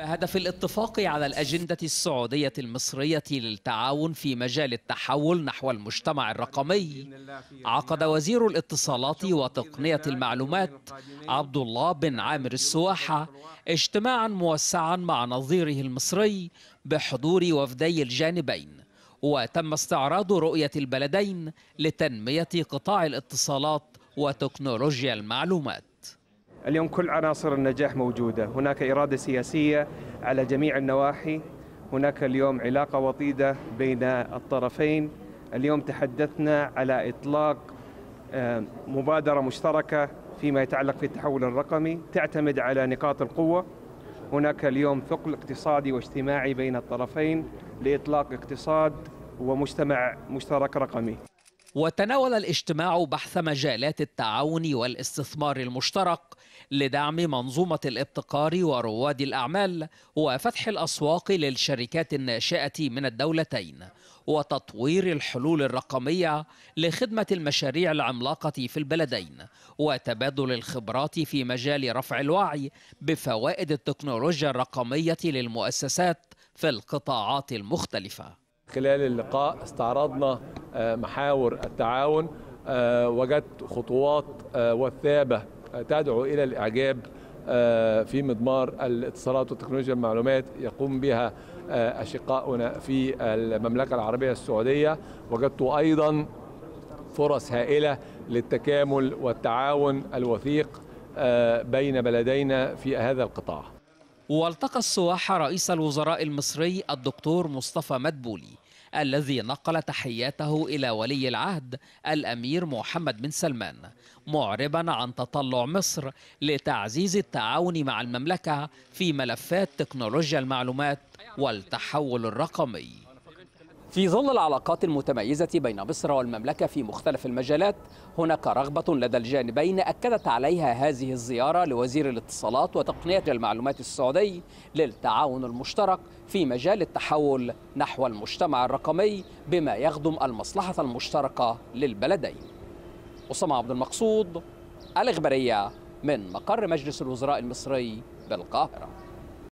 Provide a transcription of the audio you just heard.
بهدف الاتفاق على الأجندة السعودية المصرية للتعاون في مجال التحول نحو المجتمع الرقمي عقد وزير الاتصالات وتقنية المعلومات عبد الله بن عامر السواحة اجتماعا موسعا مع نظيره المصري بحضور وفدي الجانبين وتم استعراض رؤية البلدين لتنمية قطاع الاتصالات وتكنولوجيا المعلومات اليوم كل عناصر النجاح موجودة هناك إرادة سياسية على جميع النواحي هناك اليوم علاقة وطيدة بين الطرفين اليوم تحدثنا على إطلاق آه، مبادرة مشتركة فيما يتعلق في التحول الرقمي تعتمد على نقاط القوة هناك اليوم ثقل اقتصادي واجتماعي بين الطرفين لإطلاق اقتصاد ومجتمع مشترك رقمي وتناول الاجتماع بحث مجالات التعاون والاستثمار المشترك لدعم منظومه الابتكار ورواد الاعمال وفتح الاسواق للشركات الناشئه من الدولتين وتطوير الحلول الرقميه لخدمه المشاريع العملاقه في البلدين وتبادل الخبرات في مجال رفع الوعي بفوائد التكنولوجيا الرقميه للمؤسسات في القطاعات المختلفه خلال اللقاء استعرضنا آه، محاور التعاون آه، وجدت خطوات آه، وثابه تدعو الى الاعجاب في مضمار الاتصالات وتكنولوجيا المعلومات يقوم بها اشقاؤنا في المملكه العربيه السعوديه وجدت ايضا فرص هائله للتكامل والتعاون الوثيق بين بلدينا في هذا القطاع والتقى السواح رئيس الوزراء المصري الدكتور مصطفى مدبولي الذي نقل تحياته إلى ولي العهد الأمير محمد بن سلمان معربا عن تطلع مصر لتعزيز التعاون مع المملكة في ملفات تكنولوجيا المعلومات والتحول الرقمي في ظل العلاقات المتميزة بين مصر والمملكة في مختلف المجالات هناك رغبة لدى الجانبين أكدت عليها هذه الزيارة لوزير الاتصالات وتقنية المعلومات السعودي للتعاون المشترك في مجال التحول نحو المجتمع الرقمي بما يخدم المصلحة المشتركة للبلدين أسامة عبد المقصود الإخبارية من مقر مجلس الوزراء المصري بالقاهرة